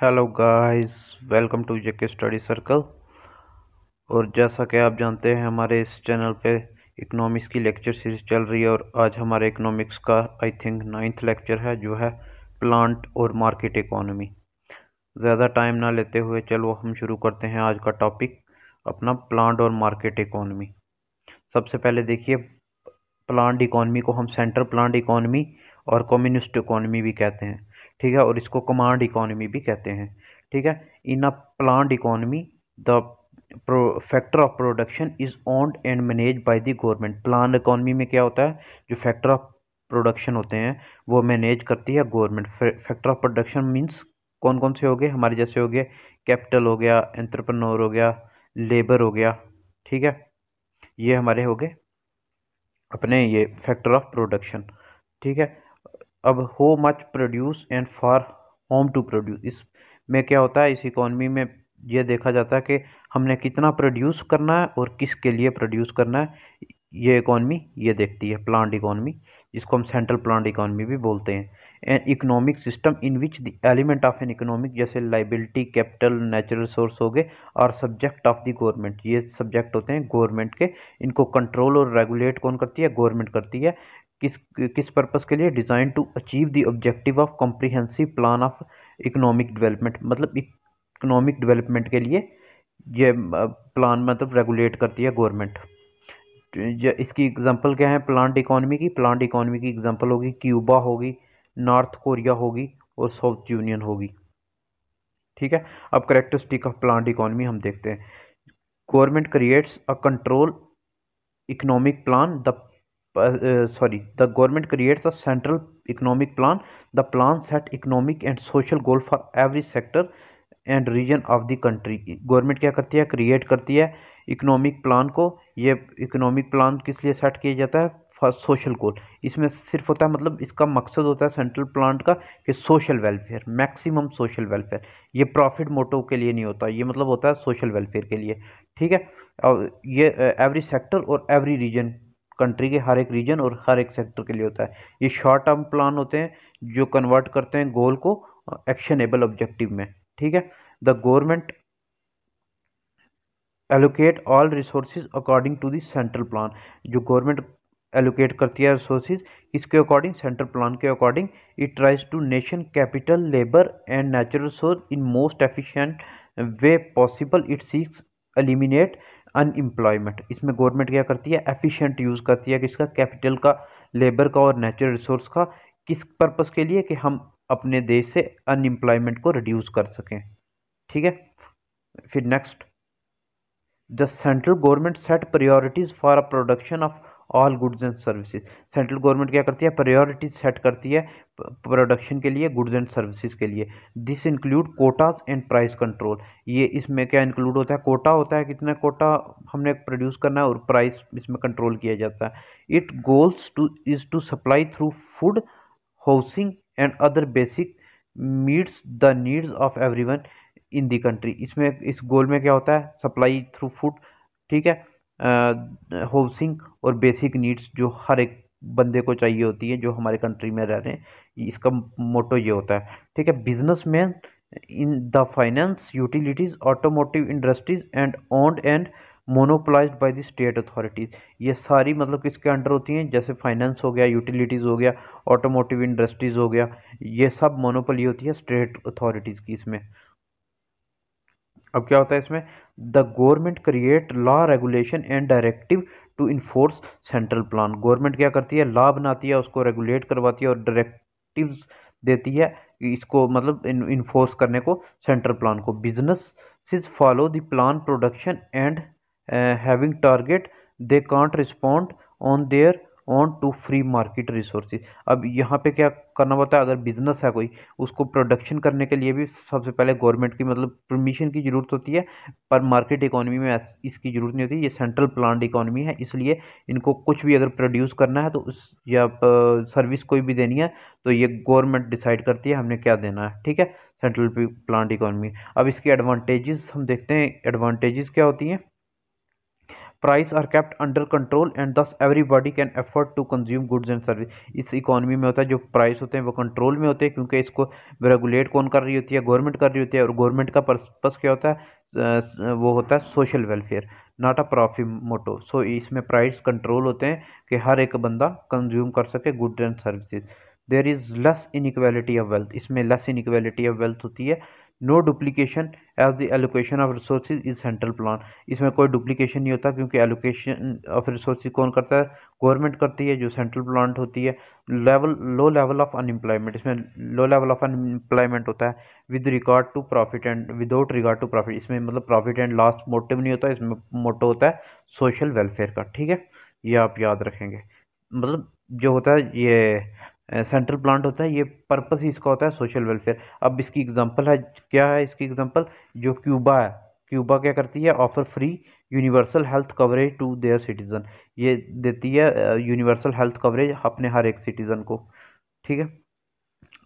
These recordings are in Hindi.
hello guys welcome to JK study circle और जैसा कि आप जानते हैं हमारे इस चैनल पे इकोनॉमिक्स की लेक्चर सीरीज चल रही है और आज हमारे इकोनॉमिक्स का आई थिंक नाइन्थ लेक्चर है जो है प्लांट और मार्केट इकोनॉमी ज़्यादा टाइम ना लेते हुए चलो हम शुरू करते हैं आज का टॉपिक अपना प्लांट और मार्केट इकोनॉमी सबसे पहले देखिए प्लांट इकोनॉमी को हम सेंट्रल प्लांट इकोनॉमी और कम्युनिस्ट इकोनॉमी भी कहते हैं ठीक है और इसको कमांड इकोनॉमी भी कहते हैं ठीक है in a planned economy the factor of production is owned and manage by the government plan economy में क्या होता है जो फैक्टर ऑफ प्रोडक्शन होते हैं वो मैनेज करती है government factor of production means कौन कौन से हो गए हमारे जैसे हो गए कैपिटल हो गया एंट्रप्रनोर हो गया लेबर हो गया ठीक है ये हमारे हो गए अपने ये फैक्टर ऑफ प्रोडक्शन ठीक है अब how much produce and for whom to produce इस में क्या होता है इस इकोनमी में ये देखा जाता है कि हमने कितना प्रोड्यूस करना है और किसके लिए प्रोड्यूस करना है ये इकोनमी ये देखती है प्लांट इकोनॉमी जिसको हम सेंट्रल प्लांट इकोनमी भी बोलते हैं an economic system in which the element of an economic जैसे लाइबिलिटी कैपिटल नेचुरल रिसोर्स हो गए और सब्जेक्ट ऑफ द गवर्नमेंट ये सब्जेक्ट होते हैं गवर्नमेंट के इनको कंट्रोल और रेगुलेट कौन करती है गवर्नमेंट करती है किस किस पर्पस के लिए design to achieve the objective of comprehensive plan of economic development मतलब इकोनॉमिक डेवलपमेंट के लिए ये प्लान मतलब रेगुलेट करती है गवर्नमेंट इसकी एग्जांपल क्या है प्लांट इकोनॉमी की प्लांट इकोनॉमी की एग्जांपल होगी क्यूबा होगी नॉर्थ कोरिया होगी और साउथ यूनियन होगी ठीक है अब करेक्टरिस्टिक ऑफ प्लांट इकोनॉमी हम देखते हैं government creates a control economic plan the sorry the government creates a central economic plan the plan set economic and social goal for every sector and region of the country government क्या करती है क्रिएट करती है इकोनॉमिक प्लान को ये इकोनॉमिक प्लान किस लिए सेट किया जाता है फर्स्ट सोशल गोल इसमें सिर्फ होता है मतलब इसका मकसद होता है सेंट्रल प्लांट का कि social welfare maximum social welfare ये प्रॉफिट मोटो के लिए नहीं होता ये मतलब होता है सोशल वेलफेयर के लिए ठीक है और ये एवरी सेक्टर और एवरी रीजन कंट्री के हर एक रीजन और हर एक सेक्टर के लिए होता है ये शॉर्ट टर्म प्लान होते हैं जो कन्वर्ट करते हैं गोल को एक्शनेबल ऑब्जेक्टिव में ठीक है the government allocate all resources according to central central plan जो गवर्नमेंट एलोकेट करती है रिसोर्सेज इसके अकॉर्डिंग सेंट्रल प्लान के according it tries to nation capital labour and natural resource in most efficient way possible it seeks eliminate unemployment इसमें गवर्नमेंट क्या करती है एफिशिएंट यूज़ करती है किसका कैपिटल का लेबर का और नेचुरल रिसोर्स का किस पर्पज़ के लिए कि हम अपने देश से अनएम्प्लॉयमेंट को रिड्यूस कर सकें ठीक है फिर next the central government set priorities for a production of all goods and services central government क्या करती है प्रायोरिटी सेट करती है प्रोडक्शन के लिए गुड्स एंड सर्विसेज के लिए this include quotas and price control ये इसमें क्या इंक्लूड होता है कोटा होता है कितना कोटा हमने प्रोड्यूस करना है और प्राइस इसमें कंट्रोल किया जाता है it goals to is to supply through food housing and other basic meets the needs of one in the country इसमें इस गोल में क्या होता है सप्लाई थ्रू फूड ठीक है हाउसिंग और बेसिक नीड्स जो हर एक बंदे को चाहिए होती है जो हमारे कंट्री में रह रहे हैं इसका मोटो ये होता है ठीक है businessman in the finance utilities automotive industries and owned and monopolize by the state authorities ये सारी मतलब किसके अंडर होती हैं जैसे फाइनेंस हो गया यूटिलिटीज़ हो गया ऑटोमोटिव इंडस्ट्रीज़ हो गया ये सब मोनोपली होती है स्टेट अथॉरिटीज़ की इसमें अब क्या होता है इसमें the government create law regulation and directive to enforce central plan government क्या करती है लॉ बनाती है उसको रेगुलेट करवाती है और डायरेक्टिव देती है इसको मतलब इन्फोर्स करने को सेंट्रल प्लान को businesses follow the plan production and having target they can't respond on their own to free market resources अब यहाँ पे क्या करना होता है अगर बिजनेस है कोई उसको प्रोडक्शन करने के लिए भी सबसे पहले गवर्नमेंट की मतलब परमिशन की ज़रूरत होती है पर मार्केट इकोनॉमी में इसकी ज़रूरत नहीं होती ये सेंट्रल प्लान इकोनॉमी है इसलिए इनको कुछ भी अगर प्रोड्यूस करना है तो उस या सर्विस कोई भी देनी है तो ये गवर्नमेंट डिसाइड करती है हमने क्या देना है ठीक है सेंट्रल प्लान इकोनॉमी अब इसकी एडवांटेजेस हम देखते हैं एडवांटेजेस क्या होती हैं price are kept under control and thus everybody can afford to consume goods and service इस इकोनॉमी में होता है जो प्राइस होते हैं वो कंट्रोल में होते हैं क्योंकि इसको रेगुलेट कौन कर रही होती है गवर्नमेंट कर रही होती है और गवर्नमेंट का पर्पस क्या होता है वो होता है social welfare not a profit motto so इसमें प्राइस कंट्रोल होते हैं कि हर एक बंदा कंज्यूम कर सके goods and services there is less inequality of wealth इसमें लेस इनक्वालिटी ऑफ वेल्थ होती है no duplication as the allocation of resource is central plan इसमें कोई डुप्लीकेशन नहीं होता क्योंकि एलोकेशन ऑफ रिसोर्स कौन करता है गवर्नमेंट करती है जो सेंट्रल प्लान होती है level low level of unemployment इसमें लो लेवल ऑफ अनएम्प्लॉयमेंट होता है with regard to profit and without regard to profit इसमें मतलब प्रॉफिट एंड लास्ट मोटिव नहीं होता इसमें मोटो होता है सोशल वेलफेयर का ठीक है ये आप याद रखेंगे मतलब जो होता है ये सेंट्रल प्लांट होता है ये पर्पस ही इसका होता है सोशल वेलफेयर अब इसकी एग्जांपल है क्या है इसकी एग्जांपल जो क्यूबा है क्यूबा क्या करती है offer free universal health coverage to their citizen ये देती है यूनिवर्सल हेल्थ कवरेज अपने हर एक सिटीज़न को ठीक है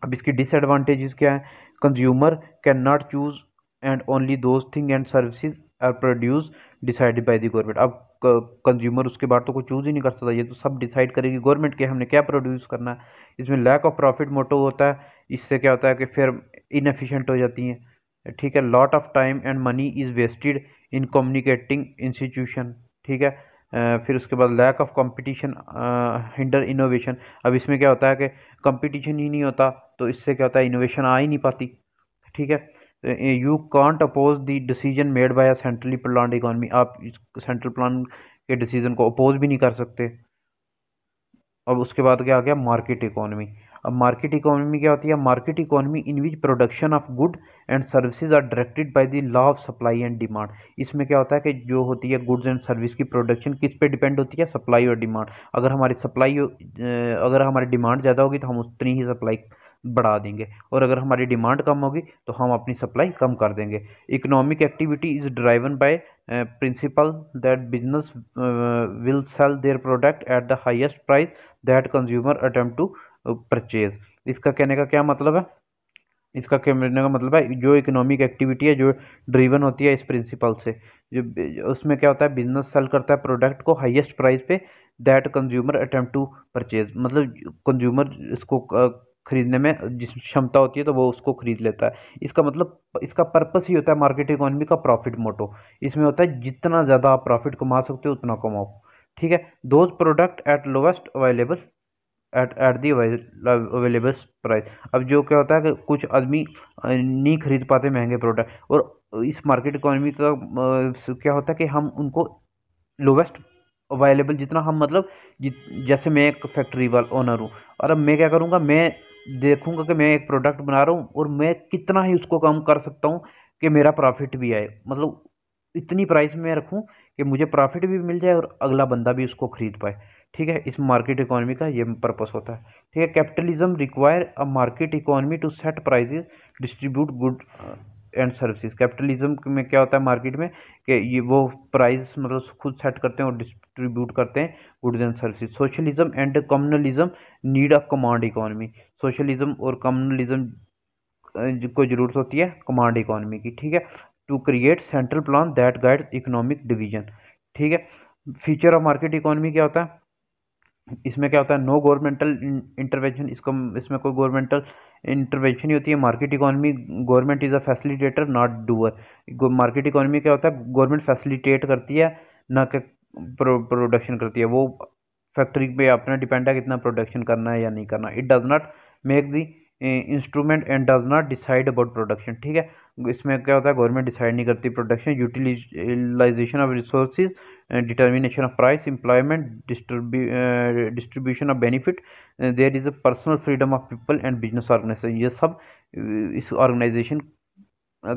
अब इसकी डिसएडवांटेजेस क्या है consumer can not choose and only those thing and services are produce decided by the government अब कंज्यूमर उसके बाद तो कोई चूज़ ही नहीं कर सकता ये तो सब डिसाइड करेगी गवर्नमेंट के हमने क्या प्रोड्यूस करना है इसमें लैक ऑफ प्रॉफिट मोटो होता है इससे क्या होता है कि फिर इनफिशेंट हो जाती हैं ठीक है lot of time and money is wasted in communicating institution ठीक है फिर उसके बाद lack of competition hinder innovation अब इसमें क्या होता है कि कंपटीशन ही नहीं होता तो इससे क्या होता है इनोवेशन आ ही नहीं पाती ठीक है you can't oppose the decision made by a centrally plan economy आप सेंट्रल प्लान के डिसीजन को अपोज भी नहीं कर सकते अब उसके बाद क्या आ गया मार्केट इकोनॉमी अब मार्केट इकोनॉमी क्या होती है market economy in which production of good and services are directed by the law of supply and demand इसमें क्या होता है कि जो होती है गुड्स एंड सर्विस की प्रोडक्शन किस पे डिपेंड होती है सप्लाई और डिमांड अगर हमारी सप्लाई अगर हमारी डिमांड ज़्यादा होगी तो हम उतनी ही सप्लाई बढ़ा देंगे और अगर हमारी डिमांड कम होगी तो हम अपनी सप्लाई कम कर देंगे economic activity is driven by principle that business will sell their product at the highest price that consumer attempt to purchase इसका कहने का क्या मतलब है इसका कहने का मतलब है जो इकोनॉमिक एक्टिविटी है जो ड्रीवन होती है इस प्रिंसिपल से जो उसमें क्या होता है बिजनेस सेल करता है प्रोडक्ट को हाईएस्ट प्राइस पे that consumer attempt to purchase मतलब कंज्यूमर इसको खरीदने में जिस क्षमता होती है तो वो उसको खरीद लेता है इसका मतलब इसका पर्पस ही होता है मार्केट इकोनॉमी का प्रॉफिट मोटो इसमें होता है जितना ज़्यादा आप प्रॉफिट कमा सकते हो उतना कमाओ ठीक है those product at lowest available at at the available price अब जो क्या होता है कि कुछ आदमी नहीं खरीद पाते महंगे प्रोडक्ट और इस मार्केट इकोनॉमी का क्या होता है कि हम उनको लोवेस्ट अवेलेबल जितना हम मतलब जैसे मैं एक फैक्ट्री वाल ओनर हूँ और अब मैं क्या करूँगा मैं देखूंगा कि मैं एक प्रोडक्ट बना रहा हूँ और मैं कितना ही उसको कम कर सकता हूँ कि मेरा प्रॉफिट भी आए मतलब इतनी प्राइस में रखूँ कि मुझे प्रॉफिट भी मिल जाए और अगला बंदा भी उसको खरीद पाए ठीक है इस मार्केट इकोनॉमी का ये पर्पस होता है ठीक है capitalism require a market economy to set prices distribute good and services capitalism में क्या होता है मार्केट में कि ये वो प्राइस मतलब खुद सेट करते हैं और डिस्ट्रीब्यूट करते हैं goods and services socialism and communalism need a command economy socialism और कम्युनलिज्म को ज़रूरत होती है कमांड इकोनॉमी की ठीक है to create central plan that guide economic division ठीक है फीचर ऑफ मार्केट इकोनॉमी क्या होता है इसमें क्या होता है नो गवर्नमेंटल इंटरवेंशन इसको इसमें कोई गवर्नमेंटल इंटरवेंशन ही होती है market economy government is a facilitator not doer market economy क्या होता है गवर्नमेंट फैसिलिटेट करती है ना कि प्रोडक्शन करती है वो फैक्ट्री पे अपना डिपेंड है कितना प्रोडक्शन करना है या नहीं करना it does not make the instrument and does not decide about production ठीक है इसमें क्या होता है गवर्नमेंट डिसाइड नहीं करती production utilization of resource determination of price employment distribution of benefit there is a personal freedom of people and business organization ये सब इस ऑर्गेनाइजेशन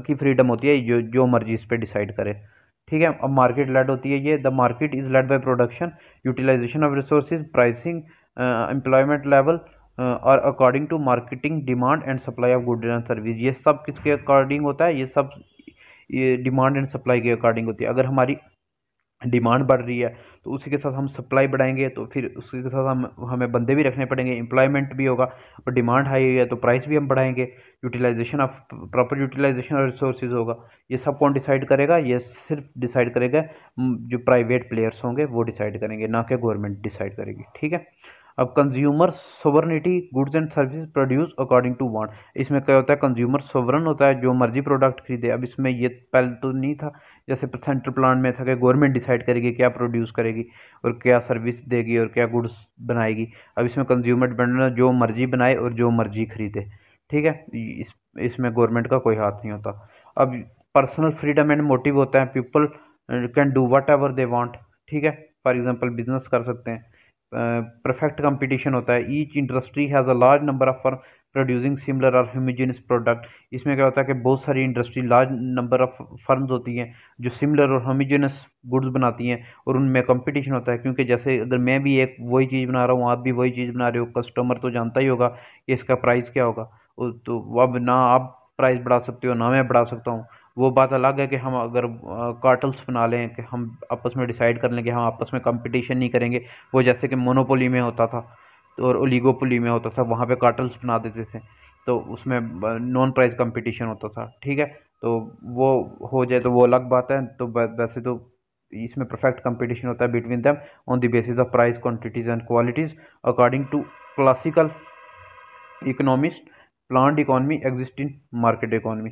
की फ्रीडम होती है जो जो मर्जी इस पर डिसाइड करे ठीक है अब मार्केट लेड होती है ये the market is led by production utilization of resource pricing employment level और according to marketing demand and supply of good and service ये सब किसके अकॉर्डिंग होता है ये सब ये डिमांड एंड सप्लाई के अकॉर्डिंग होती है अगर हमारी डिमांड बढ़ रही है तो उसी के साथ हम सप्लाई बढ़ाएंगे तो फिर उसके साथ हम हमें बंदे भी रखने पड़ेंगे एम्प्लॉयमेंट भी होगा और डिमांड हाई हुई है तो प्राइस भी हम बढ़ाएंगे utilization of proper utilization of resources होगा ये सब कौन डिसाइड करेगा ये सिर्फ डिसाइड करेगा जो प्राइवेट प्लेयर्स होंगे वो डिसाइड करेंगे ना कि गवर्नमेंट डिसाइड करेगी ठीक है अब consumer sovereignty goods and service produce according to want इसमें क्या होता है कंज्यूमर सोवरन होता है जो मर्जी प्रोडक्ट खरीदे अब इसमें ये पहले तो नहीं था जैसे सेंट्रल प्लान में था कि गवर्नमेंट डिसाइड करेगी क्या प्रोड्यूस करेगी और क्या सर्विस देगी और क्या गुड्स बनाएगी अब इसमें कंज्यूमर डिपेंड जो मर्जी बनाए और जो मर्जी खरीदे ठीक है इस इसमें गवर्नमेंट का कोई हाथ नहीं होता अब पर्सनल फ्रीडम एंड मोटिव होता है people can do whatever they want ठीक है फॉर एग्जाम्पल बिजनेस कर सकते हैं परफेक्ट कंपटीशन होता है each industry has a large number of firm producing similar or homogeneous product इसमें क्या होता है कि बहुत सारी industry large number of firms होती हैं जो सिमिलर और होमोजेनस गुड्स बनाती हैं और उनमें कंपटीशन होता है क्योंकि जैसे अगर मैं भी एक वही चीज़ बना रहा हूँ आप भी वही चीज़ बना रहे हो कस्टमर तो जानता ही होगा कि इसका प्राइस क्या होगा तो अब ना आप प्राइस बढ़ा सकते हो ना मैं बढ़ा सकता हूँ वो बात अलग है कि हम अगर कार्टल्स बना लें कि हम आपस में डिसाइड कर लें कि हम हाँ, आपस में कंपटीशन नहीं करेंगे वो जैसे कि मोनोपोली में होता था और ओलीगोपोली में होता था वहाँ पे कार्टल्स बना देते थे तो उसमें नॉन प्राइस कंपटीशन होता था ठीक है तो वो हो जाए तो वो अलग बात है तो वैसे तो इसमें परफेक्ट कंपटीशन होता है between them on the basis of price quantities and qualities according to classical economist planned economy exist in market economy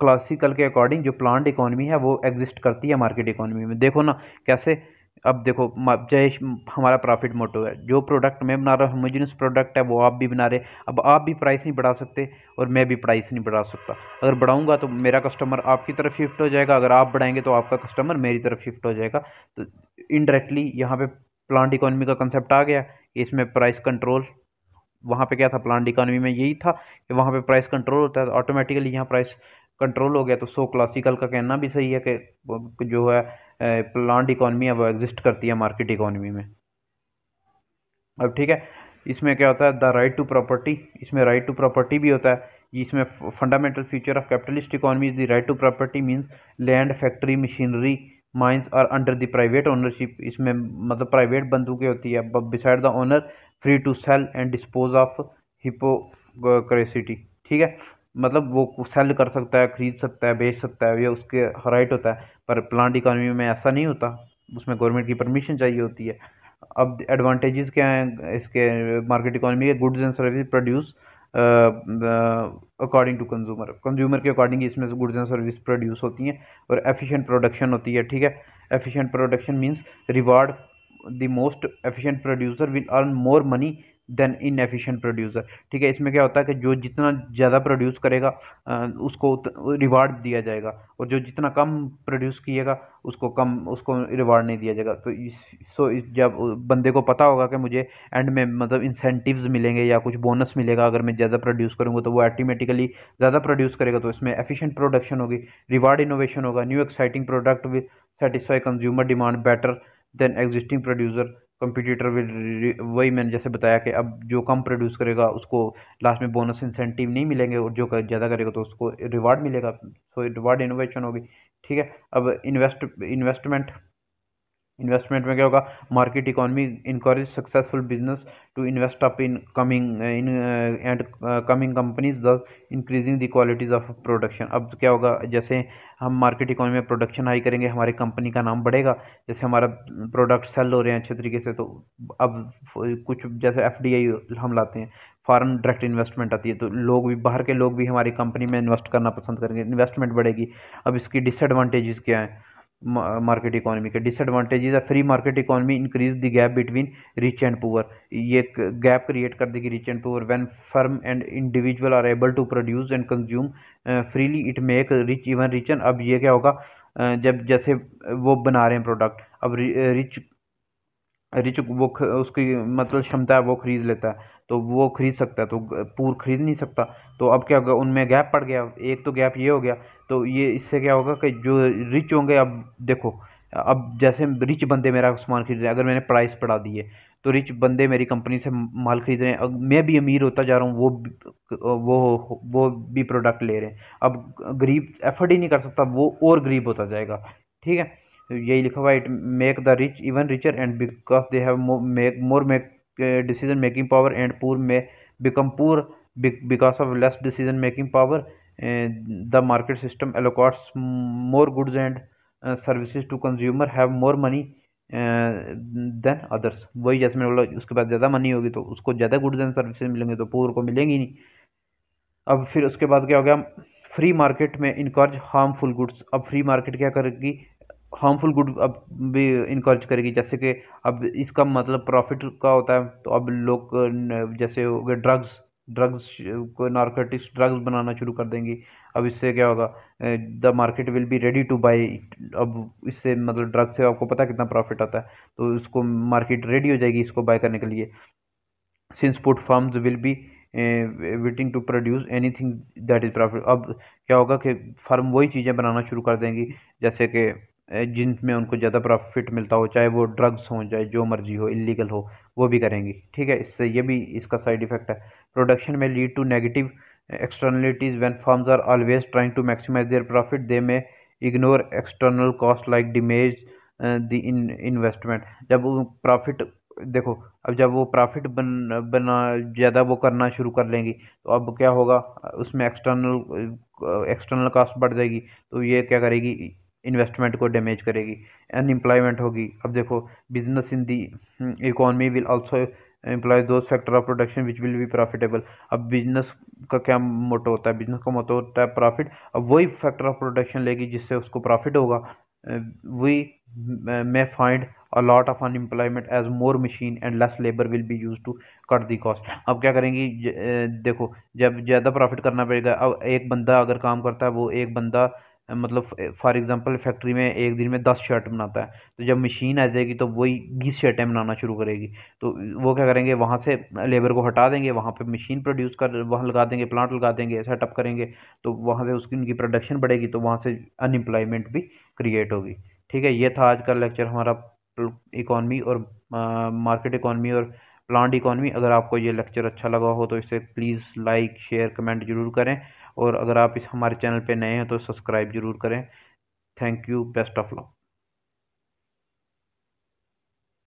classical के अकॉर्डिंग जो प्लांट इकोनॉमी है वो एग्जिस्ट करती है मार्केट इकोनॉमी में देखो ना कैसे अब देखो चाहे हमारा प्रॉफिट मोटो है जो प्रोडक्ट मैं बना रहा हूँ होमोजीनस प्रोडक्ट है वो आप भी बना रहे अब आप भी प्राइस नहीं बढ़ा सकते और मैं भी प्राइस नहीं बढ़ा सकता अगर बढ़ाऊँगा तो मेरा कस्टमर आपकी तरफ शिफ्ट हो जाएगा अगर आप बढ़ाएंगे तो आपका कस्टमर मेरी तरफ शिफ्ट हो जाएगा तो इनडायरेक्टली यहाँ पर प्लांट इकोनॉमी का कंसेप्ट आ गया इसमें प्राइस कंट्रोल वहाँ पे क्या था प्लांट इकोनॉमी में यही था कि वहाँ पे प्राइस कंट्रोल होता है ऑटोमेटिकली तो यहाँ प्राइस कंट्रोल हो गया तो सो क्लासिकल का कहना भी सही है कि जो है प्लांट इकोनॉमी है वो एग्जिस्ट करती है मार्केट इकोनॉमी में अब ठीक है इसमें क्या होता है द राइट टू प्रॉपर्टी इसमें राइट टू प्रॉपर्टी भी होता है इसमें fundamental feature of capitalist economy is the right to property means land factory machinery mines are under the private ownership इसमें मतलब प्राइवेट बंदूकें होती है beside the owner free to sell and dispose of hypocrisy ठीक है मतलब वो सेल कर सकता है ख़रीद सकता है बेच सकता है या उसके राइट होता है पर प्लांट इकानमी में ऐसा नहीं होता उसमें गवर्नमेंट की परमिशन चाहिए होती है अब एडवांटेजेस क्या हैं इसके मार्केट इकोनॉमी के goods and service produce according to consumer consumer के अकॉर्डिंग इसमें से गुड्स एंड सर्विस प्रोड्यूस होती हैं और एफिशिएंट प्रोडक्शन होती है ठीक है efficient production means reward the most efficient producer will earn more money than inefficient producer ठीक है इसमें क्या होता है कि जो जितना ज़्यादा प्रोड्यूस करेगा उसको रिवार्ड दिया जाएगा और जो जितना कम प्रोड्यूस किएगा उसको कम उसको रिवार्ड नहीं दिया जाएगा तो इस सो इस जब बंदे को पता होगा कि मुझे एंड में मतलब इंसेंटिव्स मिलेंगे या कुछ बोनस मिलेगा अगर मैं ज़्यादा प्रोड्यूस करूँगा तो वो ऑटोमेटिकली ज़्यादा प्रोड्यूस करेगा तो इसमें एफिशियंट प्रोडक्शन होगी रिवार्ड इनोवेशन होगा new exciting product with satisfy consumer demand better than existing producer competitor will वही मैंने जैसे बताया कि अब जो कम प्रोड्यूस करेगा उसको लास्ट में बोनस इंसेंटिव नहीं मिलेंगे और जो ज़्यादा करेगा तो उसको रिवार्ड मिलेगा सो रिवार्ड इनोवेशन होगी ठीक है अब इन्वेस्ट इन्वेस्टमेंट इन्वेस्टमेंट में क्या होगा market economy encourage successful business to invest up in coming in and coming companies thus increasing the qualities of production अब तो क्या होगा जैसे हम मार्केट इकोनॉमी में प्रोडक्शन हाई करेंगे हमारी कंपनी का नाम बढ़ेगा जैसे हमारा प्रोडक्ट सेल हो रहे हैं अच्छे तरीके से तो अब कुछ जैसे एफ हम लाते हैं फॉरन डायरेक्ट इन्वेस्टमेंट आती है तो लोग भी बाहर के लोग भी हमारी कंपनी में इन्वेस्ट करना पसंद करेंगे इन्वेस्टमेंट बढ़ेगी अब इसकी डिसएडवांटेजेस क्या हैं मार्केट इकोनॉमी uh, के डिसएडवांटेजेस है free market economy increase the gap between rich and poor ये गैप क्रिएट कर देगी rich and poor when firm and individual are able to produce and consume freely it make rich even richer अब ये क्या होगा uh, जब जैसे वो बना रहे हैं प्रोडक्ट अब रिच uh, रिच वो उसकी मतलब क्षमता है वो ख़रीद लेता है तो वो ख़रीद सकता है तो पूर ख़रीद नहीं सकता तो अब क्या होगा उनमें गैप पड़ गया एक तो गैप ये हो गया तो ये इससे क्या होगा कि जो रिच होंगे अब देखो अब जैसे रिच बंदे मेरा सामान खरीद रहे हैं अगर मैंने प्राइस बढ़ा दी है तो रिच बंदे मेरी कंपनी से माल खरीद रहे हैं अब मैं भी अमीर होता जा रहा हूँ वो वो वो भी प्रोडक्ट ले रहे हैं अब गरीब एफर्ड ही नहीं कर सकता वो और गरीब होता जाएगा ठीक है यही लिखा हुआ it make the rich even richer and because they have make more make decision making power and poor may become poor because of less decision making power the market system allocates more goods and services to consumer have more money than others वही जैसे मैंने बोला उसके बाद ज़्यादा मनी होगी तो उसको ज़्यादा गुड्स एंड सर्विसेज मिलेंगे तो पुअर को मिलेंगी नहीं अब फिर उसके बाद क्या हो गया फ्री मार्केट में इनकॉर्ज हार्मफुल गुड्स अब फ्री मार्केट क्या करेगी हार्मफुल गुड अब भी इनकरेज करेगी जैसे कि अब इसका मतलब प्रॉफिट का होता है तो अब लोग जैसे हो गए ड्रग्स ड्रग्स को नार्कोटिक्स ड्रग्स बनाना शुरू कर देंगी अब इससे क्या होगा the market will be ready to buy अब इससे मतलब ड्रग्स से आपको पता कितना प्रॉफिट आता है तो इसको मार्केट रेडी हो जाएगी इसको बाय करने के लिए since put firms will be waiting to produce anything that is profit अब क्या होगा कि फार्म वही चीज़ें बनाना शुरू कर देंगी जैसे कि जिनमें उनको ज़्यादा प्रॉफिट मिलता हो चाहे वो ड्रग्स हों चाहे जो मर्जी हो इलीगल हो वो भी करेंगी ठीक है इससे ये भी इसका साइड इफ़ेक्ट है प्रोडक्शन में lead to negative externalities when firms are always trying to maximise their profit they may ignore external cost like damage the investment जब प्रॉफिट देखो अब जब वो प्रॉफिट बन बना ज़्यादा वो करना शुरू कर लेंगी तो अब क्या होगा उसमें एक्सटर्नल एक्सटर्नल कास्ट बढ़ जाएगी तो ये क्या करेगी इन्वेस्टमेंट को डैमेज करेगी अनएम्प्लॉयमेंट होगी अब देखो business in the economy will also employ those factor of production which will be profitable अब बिजनेस का क्या मोटो होता है बिजनेस का मोटो होता है प्रॉफिट अब वही फैक्टर ऑफ प्रोडक्शन लेगी जिससे उसको प्रॉफिट होगा we may find a lot of unemployment as more machine and less labour will be use to cut the cost अब क्या करेंगी देखो जब ज़्यादा प्रॉफिट करना पड़ेगा अब एक बंदा अगर काम करता है वो एक बंदा मतलब फ़ॉर एग्ज़ाम्पल फैक्ट्री में एक दिन में दस शर्ट बनाता है तो जब मशीन आ जाएगी तो वही बीस शर्टें बनाना शुरू करेगी तो वो क्या करेंगे वहाँ से लेबर को हटा देंगे वहाँ पे मशीन प्रोड्यूस कर वहाँ लगा देंगे प्लांट लगा देंगे सेटअप करेंगे तो वहाँ से उसकी उनकी प्रोडक्शन बढ़ेगी तो वहाँ से अनएम्प्लॉयमेंट भी क्रिएट होगी ठीक है ये था आज का लेक्चर हमारा इकॉनमी और मार्केट इकॉनमी और प्लांट इकॉनमी अगर आपको ये लेक्चर अच्छा लगा हो तो इसे प्लीज़ लाइक शेयर कमेंट जरूर करें और अगर आप इस हमारे चैनल पे नए हैं तो सब्सक्राइब जरूर करें thank you best of luck